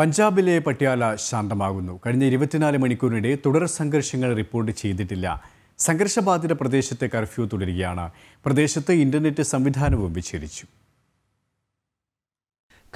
പഞ്ചാബിലെ പട്യാല ശാന്തമാകുന്നു കഴിഞ്ഞ ഇരുപത്തിനാല് മണിക്കൂറിനിടെ തുടർ സംഘർഷങ്ങൾ റിപ്പോർട്ട് ചെയ്തിട്ടില്ല സംഘർഷബാധിത പ്രദേശത്തെ കർഫ്യൂ തുടരുകയാണ് പ്രദേശത്ത് ഇന്റർനെറ്റ് സംവിധാനവും വിച്ഛേദിച്ചു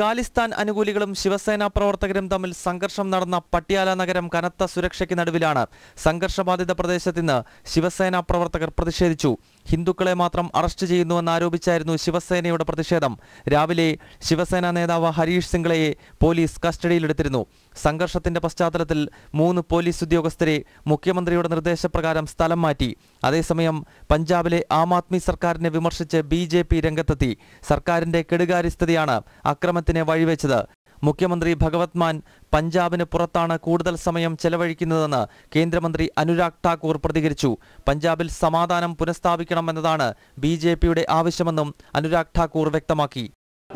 ഖാലിസ്ഥാൻ അനുകൂലികളും ശിവസേന പ്രവർത്തകരും തമ്മിൽ സംഘർഷം നടന്ന പട്യാല നഗരം കനത്ത സുരക്ഷയ്ക്ക് നടുവിലാണ് സംഘർഷബാധിത പ്രദേശത്ത് ശിവസേനാ ശിവസേന പ്രവർത്തകർ പ്രതിഷേധിച്ചു ഹിന്ദുക്കളെ മാത്രം അറസ്റ്റ് ചെയ്യുന്നുവെന്നാരോപിച്ചായിരുന്നു ശിവസേനയുടെ പ്രതിഷേധം രാവിലെ ശിവസേന നേതാവ് ഹരീഷ് സിംഗ്ലയെ പോലീസ് കസ്റ്റഡിയിലെടുത്തിരുന്നു സംഘർഷത്തിന്റെ പശ്ചാത്തലത്തിൽ മൂന്ന് പോലീസ് ഉദ്യോഗസ്ഥരെ മുഖ്യമന്ത്രിയുടെ നിർദ്ദേശപ്രകാരം സ്ഥലം മാറ്റി അതേസമയം പഞ്ചാബിലെ ആം ആദ്മി സർക്കാരിനെ വിമർശിച്ച് ബി രംഗത്തെത്തി സർക്കാരിന്റെ കെടുകാര്യസ്ഥതയാണ് അക്രമത്തിന് വഴിവെച്ചത് मुख्यमंत्री भगवत मान पंजाब ने पुरத்தான கூடுதல் ಸಮಯ ಚಲವಳಿಕಿನದನ್ನ ಕೇಂದ್ರಮಂತ್ರಿ ಅನುರಾಗ್ ಠಾಕೂರ್ ಪ್ರತಿಕ್ರಿಯಿಸಿ ಪಂಜಾಬಲ್ ಸಮಾಧಾನಂ ಪುನಸ್ತಾಪಿಕಣಂ ಎನ್ನದಾನಾ ಬಿಜೆಪಿ ಯಡೆ ಆವಶ್ಯಮನು ಅನುರಾಗ್ ಠಾಕೂರ್ ವ್ಯಕ್ತಮಾಕಿ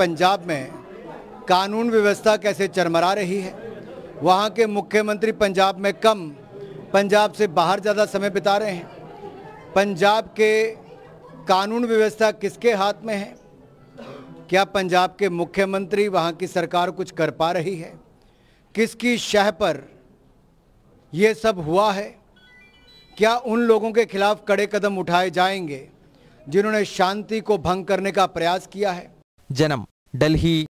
ಪಂಜಾಬ್ ಮೇ ಕಾನೂನು ವ್ಯವಸ್ಥಾ ಕೈಸೆ ಚರ್ಮರಾ ರಹಿ ಹ ವಹಾಕೆ ಮುಖ್ಯಮಂತ್ರಿ ಪಂಜಾಬ್ ಮೇ ಕಮ್ ಪಂಜಾಬ್ ಸೆ ಬಹರ್ ಜಾದ ಸಮಯ ಬಿತಾ ರಹೇ ಹ ಪಂಜಾಬ್ ಕೆ ಕಾನೂನು ವ್ಯವಸ್ಥಾ ಕಿಸ್ಕೆ ಹಾತ್ ಮೇ ಹ क्या पंजाब के मुख्यमंत्री वहां की सरकार कुछ कर पा रही है किसकी शह पर यह सब हुआ है क्या उन लोगों के खिलाफ कड़े कदम उठाए जाएंगे जिन्होंने शांति को भंग करने का प्रयास किया है जन्म दिल्ली